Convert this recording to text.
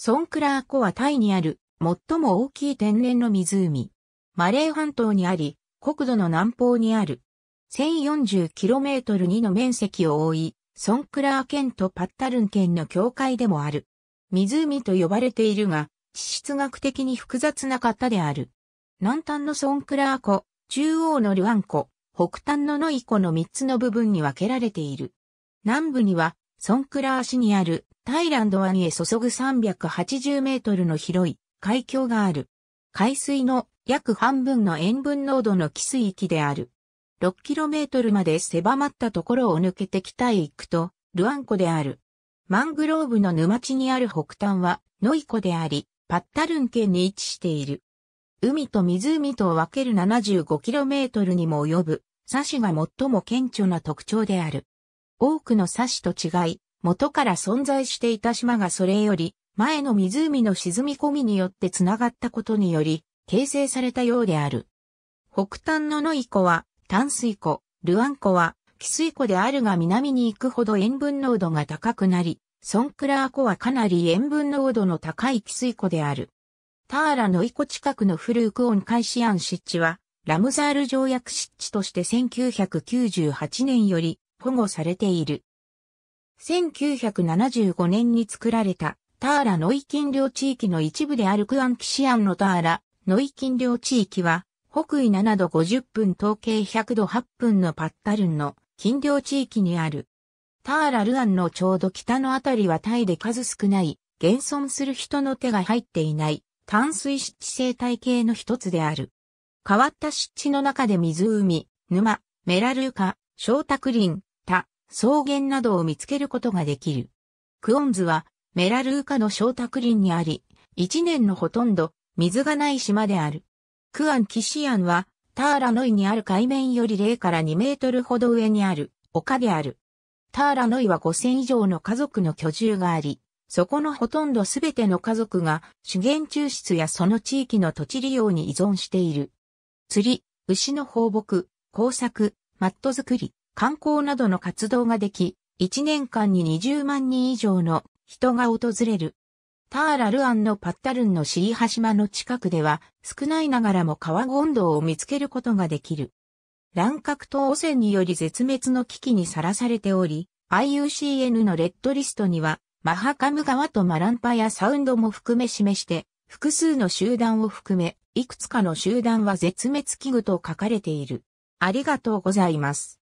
ソンクラー湖はタイにある最も大きい天然の湖。マレー半島にあり、国土の南方にある。1040km にの面積を覆い、ソンクラー県とパッタルン県の境界でもある。湖と呼ばれているが、地質学的に複雑な方である。南端のソンクラー湖、中央のルアン湖、北端のノイ湖の3つの部分に分けられている。南部にはソンクラー市にあるタイランド湾へ注ぐ380メートルの広い海峡がある。海水の約半分の塩分濃度の汽水域である。6トルまで狭まったところを抜けて北へ行くと、ルアン湖である。マングローブの沼地にある北端は、ノイ湖であり、パッタルン県に位置している。海と湖とを分ける7 5トルにも及ぶ、サシが最も顕著な特徴である。多くの差シと違い、元から存在していた島がそれより前の湖の沈み込みによって繋がったことにより形成されたようである。北端の野井湖は淡水湖、ルアン湖は汽水湖であるが南に行くほど塩分濃度が高くなり、ソンクラー湖はかなり塩分濃度の高い汽水湖である。ターラのイ湖近くの古クオン海シアン湿地は、ラムザール条約湿地として1998年より保護されている。1975年に作られたターラノイ金領地域の一部であるクアンキシアンのターラノイ金領地域は北緯7度50分統計100度8分のパッタルンの金領地域にある。ターラルアンのちょうど北のあたりはタイで数少ない現存する人の手が入っていない淡水湿地生態系の一つである。変わった湿地の中で湖、沼、メラルーカ、小卓林、草原などを見つけることができる。クオンズはメラルーカの小宅林にあり、一年のほとんど水がない島である。クアン・キシアンはターラノイにある海面より0から2メートルほど上にある丘である。ターラノイは5000以上の家族の居住があり、そこのほとんどすべての家族が資源抽出やその地域の土地利用に依存している。釣り、牛の放牧、工作、マット作り、観光などの活動ができ、1年間に20万人以上の人が訪れる。ターラルアンのパッタルンのシリハ島の近くでは少ないながらも川権道を見つけることができる。乱獲と汚染により絶滅の危機にさらされており、IUCN のレッドリストにはマハカム川とマランパやサウンドも含め示して、複数の集団を含め、いくつかの集団は絶滅危惧と書かれている。ありがとうございます。